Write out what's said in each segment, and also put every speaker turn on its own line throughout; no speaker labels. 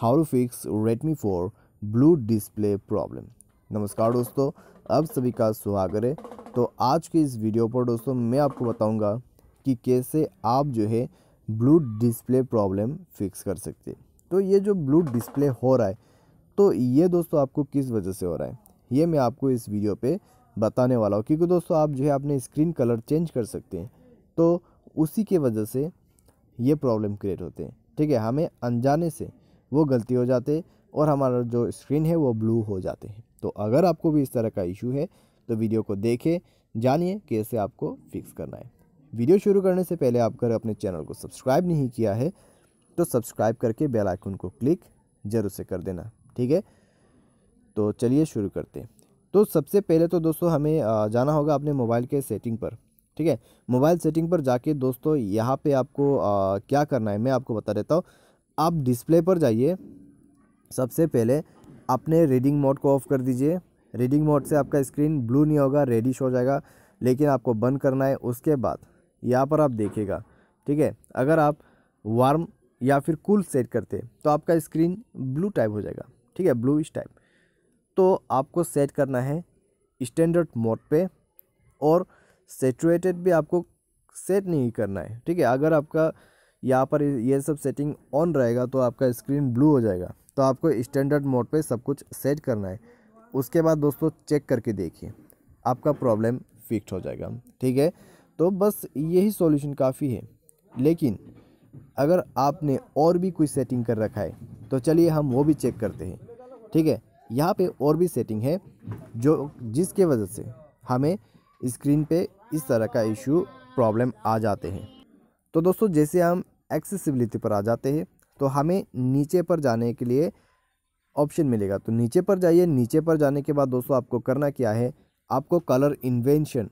how to fix Redmi four blue display problem नमस्कार दोस्तों अब सभी का स्वागत है तो आज के इस वीडियो पर दोस्तों मैं आपको बताऊंगा कि कैसे आप जो है ब्लू डिस्प्ले प्रॉब्लम फिक्स कर सकते तो ये जो ब्लू डिस्प्ले हो रहा है तो ये दोस्तों आपको किस वजह से हो रहा है ये मैं आपको इस वीडियो पे बताने वाला हूँ क्योंकि दोस्तों आप जो है अपने स्क्रीन कलर चेंज कर सकते हैं तो उसी के वजह से ये प्रॉब्लम क्रिएट होते हैं ठीक है हमें अनजाने से वो गलती हो जाते और हमारा जो स्क्रीन है वो ब्लू हो जाते हैं तो अगर आपको भी इस तरह का इशू है तो वीडियो को देखें जानिए कैसे आपको फिक्स करना है वीडियो शुरू करने से पहले आप अगर अपने चैनल को सब्सक्राइब नहीं किया है तो सब्सक्राइब करके बेल आइकन को क्लिक ज़रूर से कर देना ठीक है तो चलिए शुरू करते हैं तो सबसे पहले तो दोस्तों हमें जाना होगा अपने मोबाइल के सेटिंग पर ठीक है मोबाइल सेटिंग पर जाके दोस्तों यहाँ पे आपको आ, क्या करना है मैं आपको बता देता हूँ आप डिस्प्ले पर जाइए सबसे पहले अपने रीडिंग मोड को ऑफ़ कर दीजिए रीडिंग मोड से आपका स्क्रीन ब्लू नहीं होगा रेडिश हो जाएगा लेकिन आपको बंद करना है उसके बाद यहाँ पर आप देखेगा ठीक है अगर आप वार्म या फिर कूल सेट करते तो आपका स्क्रीन ब्लू टाइप हो जाएगा ठीक है ब्लूइश टाइप तो आपको सेट करना है स्टैंडर्ड मोड पे और सेचुएटेड भी आपको सेट नहीं करना है ठीक है अगर आपका यहाँ पर ये सब सेटिंग ऑन रहेगा तो आपका स्क्रीन ब्लू हो जाएगा तो आपको स्टैंडर्ड मोड पे सब कुछ सेट करना है उसके बाद दोस्तों चेक करके देखिए आपका प्रॉब्लम फिक्स हो जाएगा ठीक है तो बस यही सॉल्यूशन काफ़ी है लेकिन अगर आपने और भी कोई सेटिंग कर रखा है तो चलिए हम वो भी चेक करते हैं ठीक है यहाँ पे और भी सेटिंग है जो जिसके वजह से हमें स्क्रीन पे इस तरह का इशू प्रॉब्लम आ जाते हैं तो दोस्तों जैसे हम एक्सेसिबिलिटी पर आ जाते हैं तो हमें नीचे पर जाने के लिए ऑप्शन मिलेगा तो नीचे पर जाइए नीचे पर जाने के बाद दोस्तों आपको करना क्या है आपको कलर इन्वेंशन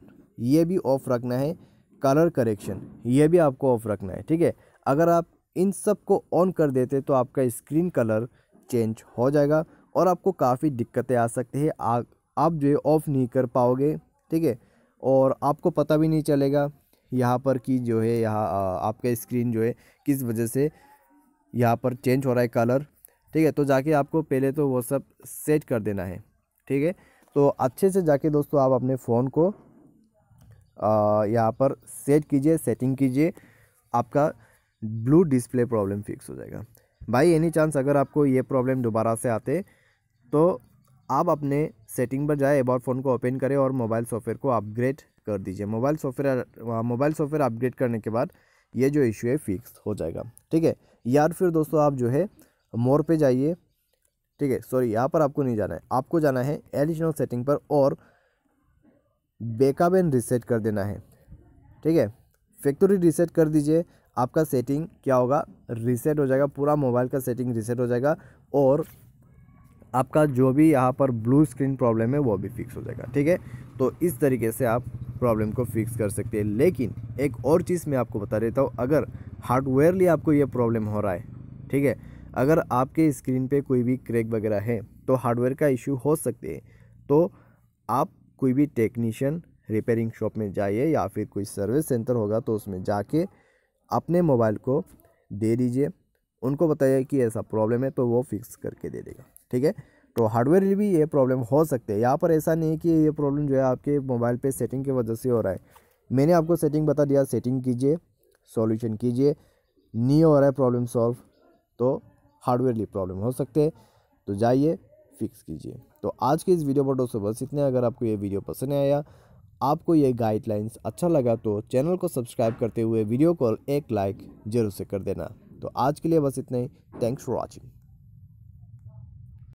ये भी ऑफ रखना है कलर करेक्शन ये भी आपको ऑफ रखना है ठीक है अगर आप इन सब को ऑन कर देते तो आपका स्क्रीन कलर चेंज हो जाएगा और आपको काफ़ी दिक्कतें आ सकती है आप जो है ऑफ़ नहीं कर पाओगे ठीक है और आपको पता भी नहीं चलेगा यहाँ पर कि जो है यहाँ आपका स्क्रीन जो है किस वजह से यहाँ पर चेंज हो रहा है कलर ठीक है तो जाके आपको पहले तो वो सब सेट कर देना है ठीक है तो अच्छे से जाके दोस्तों आप अपने फ़ोन को यहाँ पर सेट कीजिए सेटिंग कीजिए आपका ब्लू डिस्प्ले प्रॉब्लम फिक्स हो जाएगा भाई एनी चांस अगर आपको ये प्रॉब्लम दोबारा से आते तो आप अपने सेटिंग पर जाए अबाउट फ़ोन को ओपन करें और मोबाइल सॉफ्टवेयर को अपग्रेड कर दीजिए mobile software mobile software update करने के बाद ये जो इशू है फिक्स हो जाएगा ठीक है यार फिर दोस्तों आप जो है मोर पे जाइए ठीक है सॉरी यहाँ पर आपको नहीं जाना है आपको जाना है एडिशनल सेटिंग पर और बेकअप एंड रिसेट कर देना है ठीक है फैक्ट्री रिसेट कर दीजिए आपका सेटिंग क्या होगा रिसेट हो जाएगा पूरा मोबाइल का सेटिंग रिसेट हो जाएगा और आपका जो भी यहाँ पर ब्लू स्क्रीन प्रॉब्लम है वो भी फिक्स हो जाएगा ठीक है तो इस तरीके से आप प्रॉब्लम को फिक्स कर सकते हैं लेकिन एक और चीज़ मैं आपको बता देता हूँ अगर हार्डवेयरली आपको यह प्रॉब्लम हो रहा है ठीक है अगर आपके स्क्रीन पे कोई भी क्रैक वगैरह है तो हार्डवेयर का इशू हो सकते हैं तो आप कोई भी टेक्नीशियन रिपेयरिंग शॉप में जाइए या फिर कोई सर्विस सेंटर होगा तो उसमें जाके अपने मोबाइल को दे दीजिए उनको बताइए कि ऐसा प्रॉब्लम है तो वो फिक्स करके दे देगा ठीक है तो हार्डवेयर भी ये प्रॉब्लम हो सकते हैं यहाँ पर ऐसा नहीं कि ये प्रॉब्लम जो है आपके मोबाइल पे सेटिंग की वजह से हो रहा है मैंने आपको सेटिंग बता दिया सेटिंग कीजिए सॉल्यूशन कीजिए नहीं हो रहा है प्रॉब्लम सॉल्व तो हार्डवेयरली प्रॉब्लम हो सकते तो जाइए फिक्स कीजिए तो आज के इस वीडियो पर दोस्तों बस इतने अगर आपको ये वीडियो पसंद आया आपको ये गाइडलाइंस अच्छा लगा तो चैनल को सब्सक्राइब करते हुए वीडियो को एक लाइक ज़रूर से कर देना तो आज के लिए बस इतना ही थैंक्स फॉर वॉचिंग